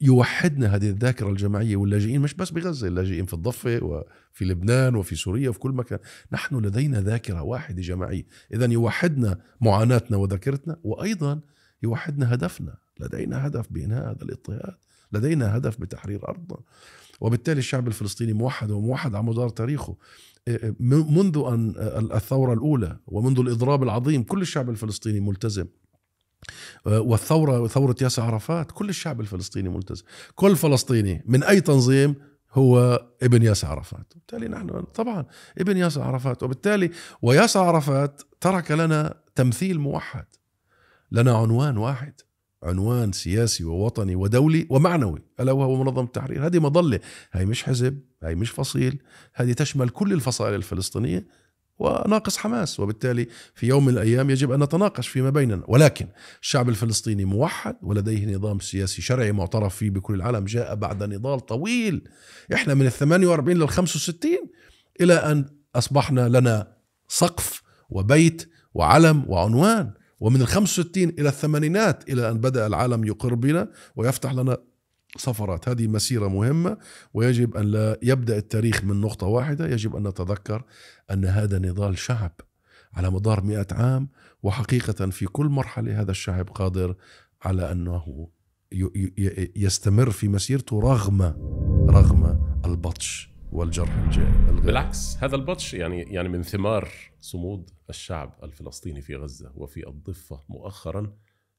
يوحدنا هذه الذاكرة الجماعية واللاجئين مش بس بغزة اللاجئين في الضفة وفي لبنان وفي سوريا وفي كل مكان نحن لدينا ذاكرة واحدة جماعية إذا يوحدنا معاناتنا وذاكرتنا وأيضا يوحدنا هدفنا لدينا هدف بإنهاء هذا الاضطهاد لدينا هدف بتحرير أرضنا وبالتالي الشعب الفلسطيني موحد وموحد على مدار تاريخه آه، آه، منذ أن آه، الثورة الأولى ومنذ الإضراب العظيم كل الشعب الفلسطيني ملتزم والثورة ثورة ياسر عرفات كل الشعب الفلسطيني ملتزم كل فلسطيني من أي تنظيم هو ابن ياسر عرفات وبالتالي نحن طبعا ابن ياسر عرفات وبالتالي وياسر عرفات ترك لنا تمثيل موحد لنا عنوان واحد عنوان سياسي ووطني ودولي ومعنوي الا وهو منظمه التحرير هذه مظله هي مش حزب هي مش فصيل هذه تشمل كل الفصائل الفلسطينيه وناقص حماس وبالتالي في يوم من الايام يجب ان نتناقش فيما بيننا ولكن الشعب الفلسطيني موحد ولديه نظام سياسي شرعي معترف فيه بكل العالم جاء بعد نضال طويل احنا من ال 48 لل 65 الى ان اصبحنا لنا سقف وبيت وعلم وعنوان ومن ال 65 إلى الثمانينات إلى أن بدأ العالم يقر بنا ويفتح لنا سفرات هذه مسيرة مهمة ويجب أن لا يبدأ التاريخ من نقطة واحدة يجب أن نتذكر أن هذا نضال شعب على مدار مئة عام وحقيقة في كل مرحلة هذا الشعب قادر على أنه يستمر في مسيرته رغم رغم البطش والجرح الغير بالعكس هذا البطش يعني يعني من ثمار صمود الشعب الفلسطيني في غزه وفي الضفه مؤخرا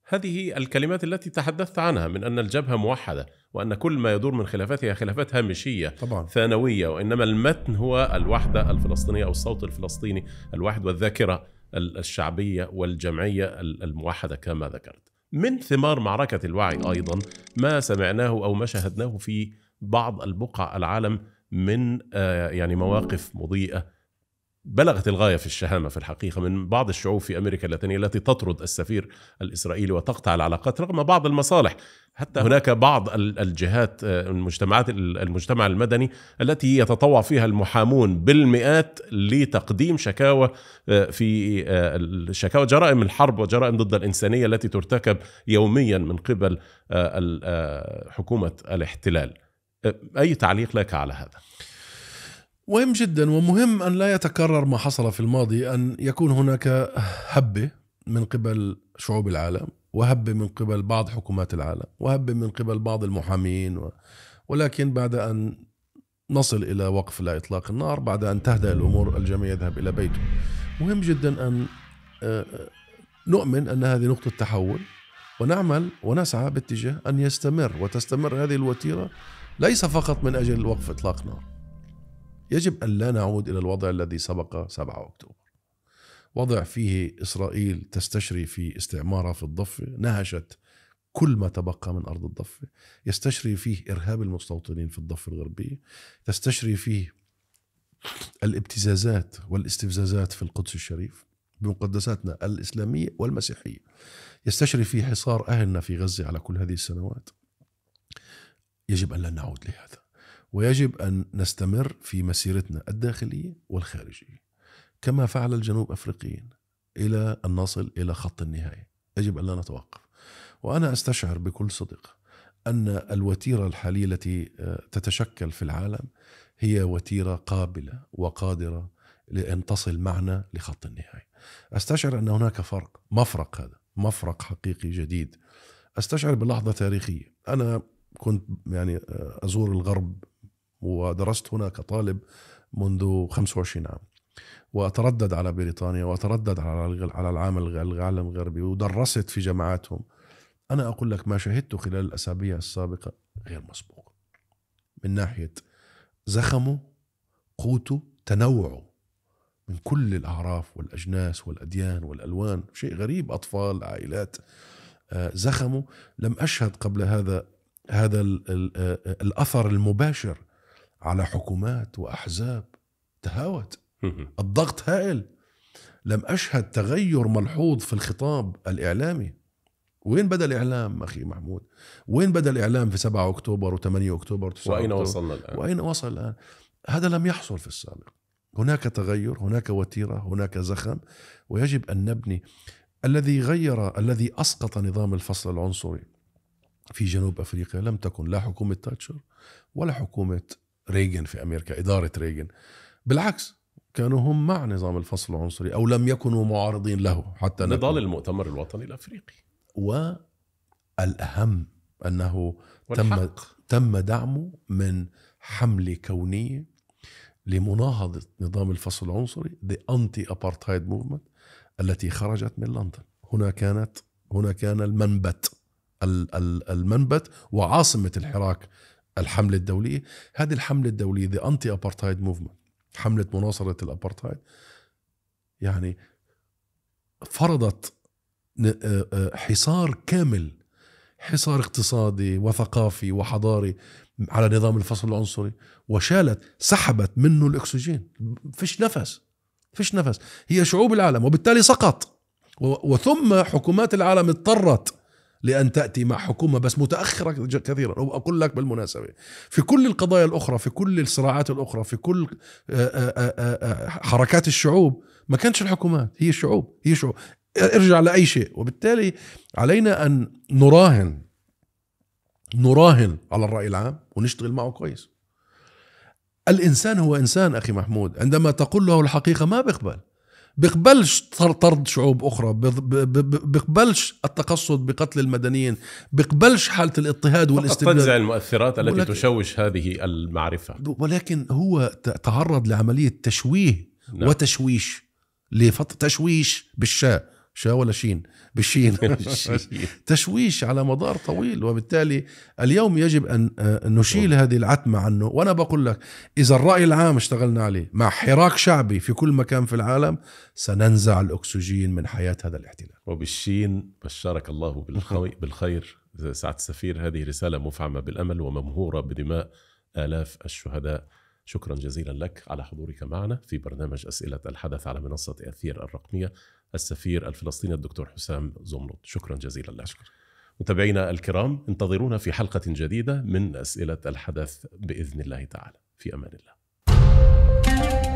هذه الكلمات التي تحدثت عنها من ان الجبهه موحده وان كل ما يدور من خلافاتها خلافات هامشيه طبعا. ثانويه وانما المتن هو الوحده الفلسطينيه او الصوت الفلسطيني الواحد والذاكره الشعبيه والجمعيه الموحده كما ذكرت. من ثمار معركه الوعي ايضا ما سمعناه او ما شاهدناه في بعض البقع العالم من آه، يعني مواقف مضيئه بلغت الغايه في الشهامه في الحقيقه من بعض الشعوب في امريكا اللاتينيه التي تطرد السفير الاسرائيلي وتقطع العلاقات رغم بعض المصالح حتى هناك بعض الجهات آه، المجتمعات المجتمع المدني التي يتطوع فيها المحامون بالمئات لتقديم شكاوى آه، في شكاوى جرائم الحرب وجرائم ضد الانسانيه التي ترتكب يوميا من قبل حكومه الاحتلال أي تعليق لك على هذا؟ مهم جدا ومهم أن لا يتكرر ما حصل في الماضي أن يكون هناك هبة من قبل شعوب العالم وهبة من قبل بعض حكومات العالم وهبة من قبل بعض المحامين و... ولكن بعد أن نصل إلى وقف لا إطلاق النار بعد أن تهدأ الأمور الجميع يذهب إلى بيته مهم جدا أن نؤمن أن هذه نقطة تحول ونعمل ونسعى باتجاه أن يستمر وتستمر هذه الوتيرة ليس فقط من أجل وقف إطلاق نار يجب أن لا نعود إلى الوضع الذي سبق 7 أكتوبر وضع فيه إسرائيل تستشري في استعمارها في الضفة نهشت كل ما تبقى من أرض الضفة يستشري فيه إرهاب المستوطنين في الضفة الغربية تستشري فيه الابتزازات والاستفزازات في القدس الشريف بمقدساتنا الإسلامية والمسيحية يستشري فيه حصار أهلنا في غزة على كل هذه السنوات يجب أن لا نعود لهذا ويجب أن نستمر في مسيرتنا الداخلية والخارجية كما فعل الجنوب أفريقيين إلى أن نصل إلى خط النهاية يجب أن لا نتوقف وأنا أستشعر بكل صدق أن الوتيرة الحالية التي آه، تتشكل في العالم هي وتيرة قابلة وقادرة لأن تصل معنا لخط النهاية استشعر ان هناك فرق مفرق هذا مفرق حقيقي جديد استشعر بلحظه تاريخيه انا كنت يعني آه، ازور الغرب ودرست هنا كطالب منذ 25 عام واتردد على بريطانيا واتردد على على العالم الغربي ودرست في جامعاتهم انا اقول لك ما شهدته خلال الاسابيع السابقه غير مسبوق من ناحيه زخمه قوته تنوعه من كل الأعراف والأجناس والأديان والألوان شيء غريب أطفال عائلات آه، زخموا لم أشهد قبل هذا هذا آه، الأثر المباشر على حكومات وأحزاب تهاوت الضغط هائل لم أشهد تغير ملحوظ في الخطاب الإعلامي وين بدا الاعلام اخي محمود؟ وين بدا الاعلام في 7 اكتوبر و8 اكتوبر و9 واين أكتوبر؟ وصلنا الان؟ واين وصل الان؟ هذا لم يحصل في السابق. هناك تغير هناك وتيره هناك زخم ويجب ان نبني الذي غير الذي اسقط نظام الفصل العنصري في جنوب افريقيا لم تكن لا حكومه تاتشر ولا حكومه ريغن في امريكا اداره ريغن بالعكس كانوا هم مع نظام الفصل العنصري او لم يكونوا معارضين له حتى نضال المؤتمر الوطني الافريقي والاهم انه والحق. تم تم دعمه من حمله كونيه لمناهضة نظام الفصل العنصري The Anti-Apartheid Movement التي خرجت من لندن هنا كانت هنا كان المنبت المنبت وعاصمة الحراك الحملة الدولية هذه الحملة الدولية The Anti-Apartheid Movement حملة مناصرة الأبرتايد يعني فرضت حصار كامل حصار اقتصادي وثقافي وحضاري على نظام الفصل العنصري وشالت سحبت منه الاكسجين فيش نفس فيش نفس هي شعوب العالم وبالتالي سقط وثم حكومات العالم اضطرت لأن تأتي مع حكومة بس متأخرة كثيرا وأقول لك بالمناسبة في كل القضايا الأخرى في كل الصراعات الأخرى في كل حركات الشعوب ما كانتش الحكومات هي الشعوب هي شعوب ارجع لأي شيء وبالتالي علينا أن نراهن نراهن على الرأي العام ونشتغل معه كويس الإنسان هو إنسان أخي محمود عندما تقول له الحقيقة ما بيقبل بيقبلش طرد شعوب أخرى بيقبلش التقصد بقتل المدنيين بيقبلش حالة الاضطهاد والاستبداد تنزع المؤثرات التي ولكن تشوش هذه المعرفة ولكن هو تعرض لعملية تشويه نعم. وتشويش لفترة تشويش بالشاء شا ولا شين بالشين تشويش على مدار طويل وبالتالي اليوم يجب آه، أن نشيل هذه العتمة عنه وأنا بقول لك إذا الرأي العام اشتغلنا عليه مع حراك شعبي في كل مكان في العالم سننزع الأكسجين من حياة هذا الاحتلال وبالشين بشرك الله بالخير سعد السفير هذه رسالة مفعمة بالأمل وممهورة بدماء آلاف الشهداء شكرا جزيلا لك على حضورك معنا في برنامج أسئلة الحدث على منصة أثير الرقمية السفير الفلسطيني الدكتور حسام زمرد شكرا جزيلا لك شكرا. متابعينا الكرام انتظرونا في حلقة جديدة من أسئلة الحدث بإذن الله تعالى في أمان الله